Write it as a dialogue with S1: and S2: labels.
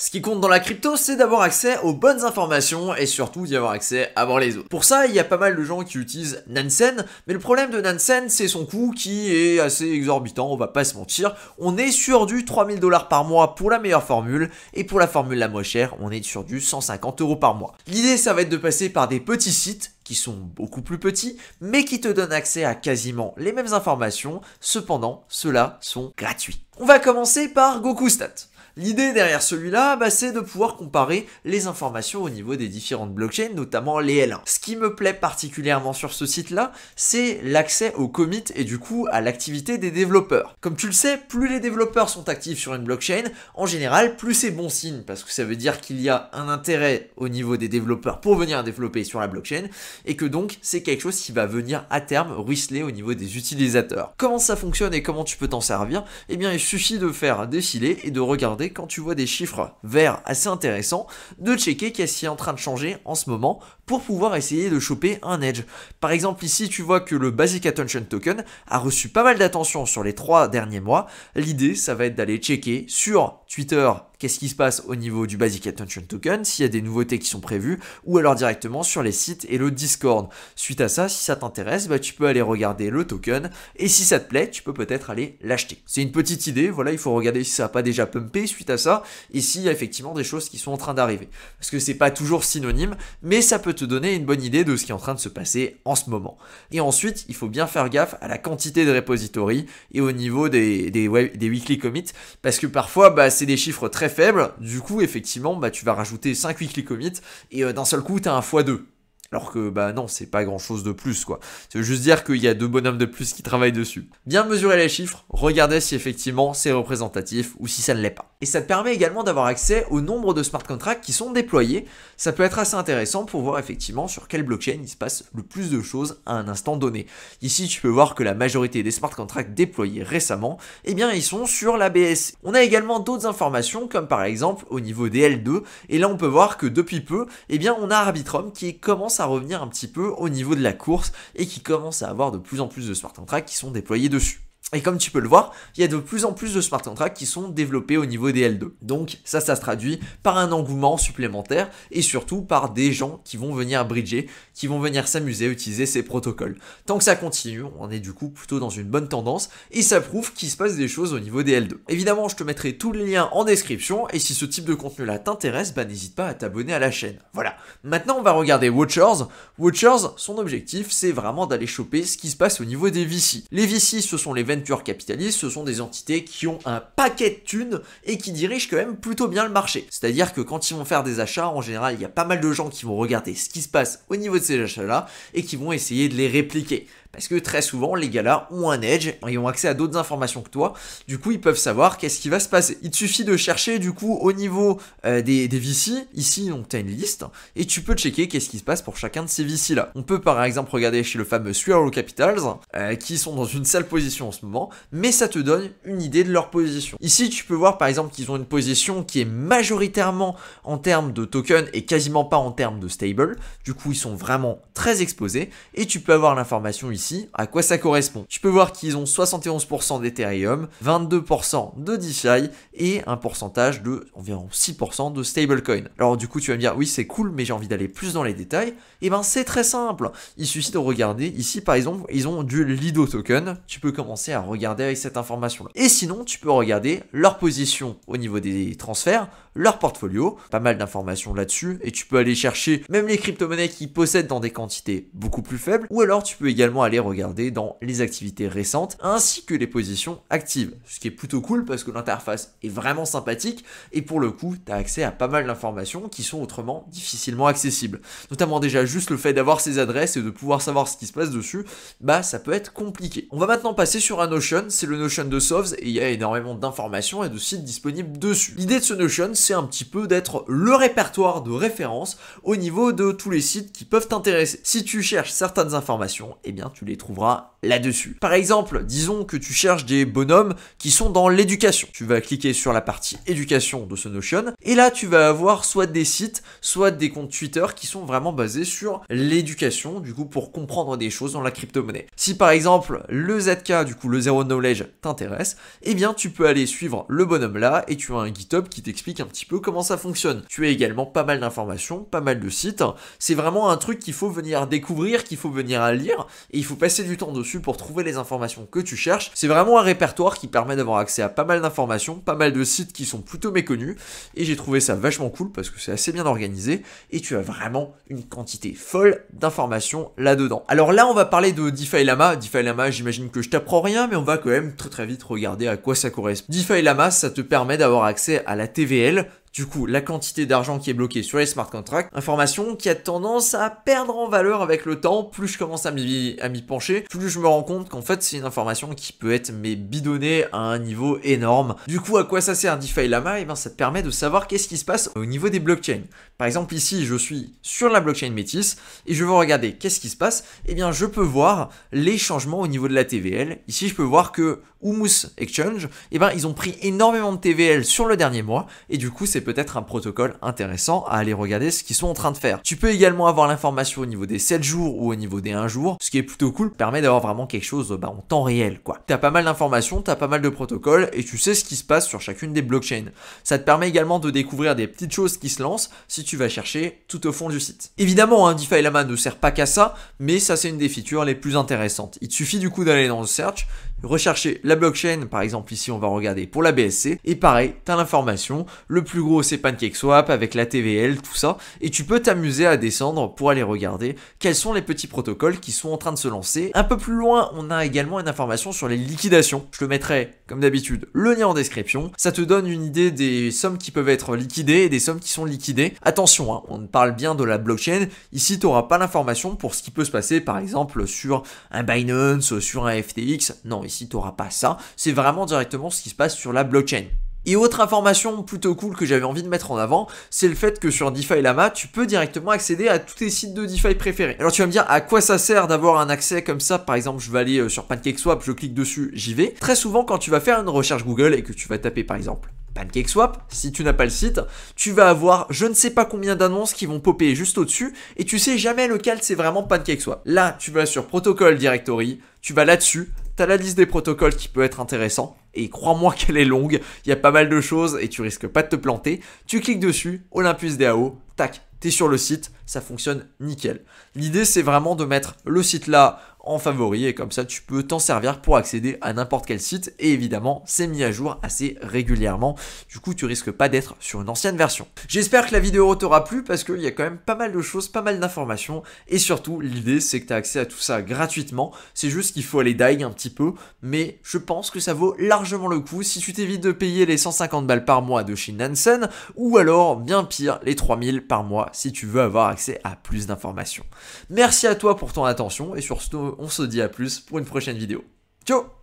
S1: Ce qui compte dans la crypto, c'est d'avoir accès aux bonnes informations et surtout d'y avoir accès avant les autres. Pour ça, il y a pas mal de gens qui utilisent Nansen, mais le problème de Nansen, c'est son coût qui est assez exorbitant, on va pas se mentir. On est sur du 3000 dollars par mois pour la meilleure formule et pour la formule la moins chère, on est sur du 150 euros par mois. L'idée, ça va être de passer par des petits sites qui sont beaucoup plus petits, mais qui te donnent accès à quasiment les mêmes informations. Cependant, ceux-là sont gratuits. On va commencer par GokuStat. L'idée derrière celui-là, bah, c'est de pouvoir comparer les informations au niveau des différentes blockchains, notamment les L1. Ce qui me plaît particulièrement sur ce site-là, c'est l'accès au commits et du coup à l'activité des développeurs. Comme tu le sais, plus les développeurs sont actifs sur une blockchain, en général, plus c'est bon signe, parce que ça veut dire qu'il y a un intérêt au niveau des développeurs pour venir développer sur la blockchain, et que donc c'est quelque chose qui va venir à terme ruisseler au niveau des utilisateurs. Comment ça fonctionne et comment tu peux t'en servir Eh bien, il suffit de faire défiler et de regarder quand tu vois des chiffres verts assez intéressants, de checker qu'est-ce qui est en train de changer en ce moment pour pouvoir essayer de choper un edge. Par exemple ici tu vois que le Basic Attention Token a reçu pas mal d'attention sur les trois derniers mois. L'idée ça va être d'aller checker sur Twitter qu'est-ce qui se passe au niveau du Basic Attention Token, s'il y a des nouveautés qui sont prévues, ou alors directement sur les sites et le Discord. Suite à ça, si ça t'intéresse, bah, tu peux aller regarder le token, et si ça te plaît, tu peux peut-être aller l'acheter. C'est une petite idée, voilà, il faut regarder si ça n'a pas déjà pumpé suite à ça, et s'il y a effectivement des choses qui sont en train d'arriver. Parce que c'est pas toujours synonyme, mais ça peut te donner une bonne idée de ce qui est en train de se passer en ce moment. Et ensuite, il faut bien faire gaffe à la quantité de repositories, et au niveau des, des weekly commits, parce que parfois, bah, c'est des chiffres très faible, du coup, effectivement, bah, tu vas rajouter 5 weekly commits et euh, d'un seul coup, tu as un x2. Alors que bah non, c'est pas grand chose de plus quoi. c'est juste dire qu'il y a deux bonhommes de plus qui travaillent dessus. Bien mesurer les chiffres, regarder si effectivement c'est représentatif ou si ça ne l'est pas et ça te permet également d'avoir accès au nombre de smart contracts qui sont déployés. Ça peut être assez intéressant pour voir effectivement sur quelle blockchain il se passe le plus de choses à un instant donné. Ici, tu peux voir que la majorité des smart contracts déployés récemment, eh bien, ils sont sur la BS. On a également d'autres informations comme par exemple au niveau des L2 et là on peut voir que depuis peu, eh bien, on a Arbitrum qui commence à revenir un petit peu au niveau de la course et qui commence à avoir de plus en plus de smart contracts qui sont déployés dessus. Et comme tu peux le voir, il y a de plus en plus de smart contracts qui sont développés au niveau des L2. Donc ça, ça se traduit par un engouement supplémentaire et surtout par des gens qui vont venir bridger, qui vont venir s'amuser à utiliser ces protocoles. Tant que ça continue, on est du coup plutôt dans une bonne tendance et ça prouve qu'il se passe des choses au niveau des L2. Évidemment, je te mettrai tous les liens en description et si ce type de contenu là t'intéresse, bah n'hésite pas à t'abonner à la chaîne. Voilà. Maintenant, on va regarder Watchers. Watchers, son objectif, c'est vraiment d'aller choper ce qui se passe au niveau des VC. Les VC, ce sont les capitalistes, ce sont des entités qui ont un paquet de thunes et qui dirigent quand même plutôt bien le marché. C'est-à-dire que quand ils vont faire des achats, en général, il y a pas mal de gens qui vont regarder ce qui se passe au niveau de ces achats-là et qui vont essayer de les répliquer. Parce que très souvent, les gars-là ont un edge, ils ont accès à d'autres informations que toi. Du coup, ils peuvent savoir qu'est-ce qui va se passer. Il te suffit de chercher, du coup, au niveau euh, des, des VC. Ici, donc, tu as une liste et tu peux checker qu'est-ce qui se passe pour chacun de ces VC-là. On peut, par exemple, regarder chez le fameux Swirl Capitals, euh, qui sont dans une sale position en ce moment, mais ça te donne une idée de leur position. Ici, tu peux voir, par exemple, qu'ils ont une position qui est majoritairement en termes de token et quasiment pas en termes de stable. Du coup, ils sont vraiment très exposés et tu peux avoir l'information ici à quoi ça correspond Tu peux voir qu'ils ont 71% d'Ethereum, 22% de DeFi et un pourcentage de environ 6% de stablecoin. Alors du coup, tu vas me dire, oui, c'est cool, mais j'ai envie d'aller plus dans les détails. Et eh ben, c'est très simple. Il suffit de regarder. Ici, par exemple, ils ont du Lido token. Tu peux commencer à regarder avec cette information Et sinon, tu peux regarder leur position au niveau des transferts, leur portfolio, pas mal d'informations là-dessus, et tu peux aller chercher même les crypto-monnaies qu'ils possèdent dans des quantités beaucoup plus faibles, ou alors tu peux également aller regarder dans les activités récentes, ainsi que les positions actives, ce qui est plutôt cool parce que l'interface est vraiment sympathique, et pour le coup, tu as accès à pas mal d'informations qui sont autrement difficilement accessibles. Notamment déjà juste le fait d'avoir ces adresses et de pouvoir savoir ce qui se passe dessus, bah ça peut être compliqué. On va maintenant passer sur un Notion, c'est le Notion de Sovs, et il y a énormément d'informations et de sites disponibles dessus. L'idée de ce Notion, c'est un petit peu d'être le répertoire de référence au niveau de tous les sites qui peuvent t'intéresser. Si tu cherches certaines informations, eh bien tu les trouveras là-dessus. Par exemple, disons que tu cherches des bonhommes qui sont dans l'éducation. Tu vas cliquer sur la partie éducation de ce Notion et là tu vas avoir soit des sites, soit des comptes Twitter qui sont vraiment basés sur l'éducation, du coup pour comprendre des choses dans la crypto-monnaie. Si par exemple le ZK, du coup le Zero Knowledge t'intéresse, eh bien tu peux aller suivre le bonhomme là et tu as un GitHub qui t'explique un petit peu comment ça fonctionne. Tu as également pas mal d'informations, pas mal de sites. C'est vraiment un truc qu'il faut venir découvrir, qu'il faut venir lire, et il faut passer du temps dessus pour trouver les informations que tu cherches. C'est vraiment un répertoire qui permet d'avoir accès à pas mal d'informations, pas mal de sites qui sont plutôt méconnus, et j'ai trouvé ça vachement cool parce que c'est assez bien organisé, et tu as vraiment une quantité folle d'informations là-dedans. Alors là, on va parler de DeFi Lama. DeFi Lama, j'imagine que je t'apprends rien, mais on va quand même très très vite regarder à quoi ça correspond. DeFi Lama, ça te permet d'avoir accès à la TVL, du coup, la quantité d'argent qui est bloquée sur les smart contracts, information qui a tendance à perdre en valeur avec le temps, plus je commence à m'y pencher, plus je me rends compte qu'en fait c'est une information qui peut être mais bidonnée à un niveau énorme. Du coup, à quoi ça sert DeFi Lama Eh bien ça te permet de savoir qu'est-ce qui se passe au niveau des blockchains. Par exemple ici, je suis sur la blockchain Métis et je veux regarder qu'est-ce qui se passe. Eh bien je peux voir les changements au niveau de la TVL. Ici, je peux voir que Humus Exchange, eh bien, ils ont pris énormément de TVL sur le dernier mois et du coup c'est c'est peut-être un protocole intéressant à aller regarder ce qu'ils sont en train de faire. Tu peux également avoir l'information au niveau des 7 jours ou au niveau des 1 jour, ce qui est plutôt cool, permet d'avoir vraiment quelque chose bah, en temps réel quoi. as pas mal d'informations, tu as pas mal de protocoles et tu sais ce qui se passe sur chacune des blockchains. Ça te permet également de découvrir des petites choses qui se lancent si tu vas chercher tout au fond du site. Évidemment, un hein, DeFi Lama ne sert pas qu'à ça, mais ça c'est une des features les plus intéressantes. Il te suffit du coup d'aller dans le search, rechercher la blockchain, par exemple ici on va regarder pour la BSC, et pareil, as l'information, le plus gros c'est PancakeSwap avec la TVL, tout ça, et tu peux t'amuser à descendre pour aller regarder quels sont les petits protocoles qui sont en train de se lancer. Un peu plus loin, on a également une information sur les liquidations. Je te mettrai, comme d'habitude, le lien en description. Ça te donne une idée des sommes qui peuvent être liquidées et des sommes qui sont liquidées. Attention, hein, on parle bien de la blockchain. Ici, tu pas l'information pour ce qui peut se passer, par exemple, sur un Binance, sur un FTX. Non, ici, tu n'auras pas ça. C'est vraiment directement ce qui se passe sur la blockchain. Et autre information plutôt cool que j'avais envie de mettre en avant, c'est le fait que sur DeFi Lama, tu peux directement accéder à tous tes sites de DeFi préférés. Alors tu vas me dire à quoi ça sert d'avoir un accès comme ça Par exemple, je vais aller euh, sur PancakeSwap, je clique dessus, j'y vais. Très souvent quand tu vas faire une recherche Google et que tu vas taper par exemple PancakeSwap, si tu n'as pas le site, tu vas avoir je ne sais pas combien d'annonces qui vont popper juste au-dessus et tu sais jamais lequel c'est vraiment PancakeSwap. Là, tu vas sur Protocol Directory, tu vas là-dessus, t'as la liste des protocoles qui peut être intéressant, et crois-moi qu'elle est longue, il y a pas mal de choses et tu risques pas de te planter. Tu cliques dessus, Olympus DAO, tac, t'es sur le site, ça fonctionne nickel. L'idée c'est vraiment de mettre le site là en favori et comme ça tu peux t'en servir pour accéder à n'importe quel site et évidemment c'est mis à jour assez régulièrement du coup tu risques pas d'être sur une ancienne version. J'espère que la vidéo t'aura plu parce qu'il y a quand même pas mal de choses, pas mal d'informations et surtout l'idée c'est que tu as accès à tout ça gratuitement, c'est juste qu'il faut aller digue un petit peu mais je pense que ça vaut largement le coup si tu t'évites de payer les 150 balles par mois de chez Nansen ou alors bien pire les 3000 par mois si tu veux avoir accès à plus d'informations. Merci à toi pour ton attention et sur ce on se dit à plus pour une prochaine vidéo. Ciao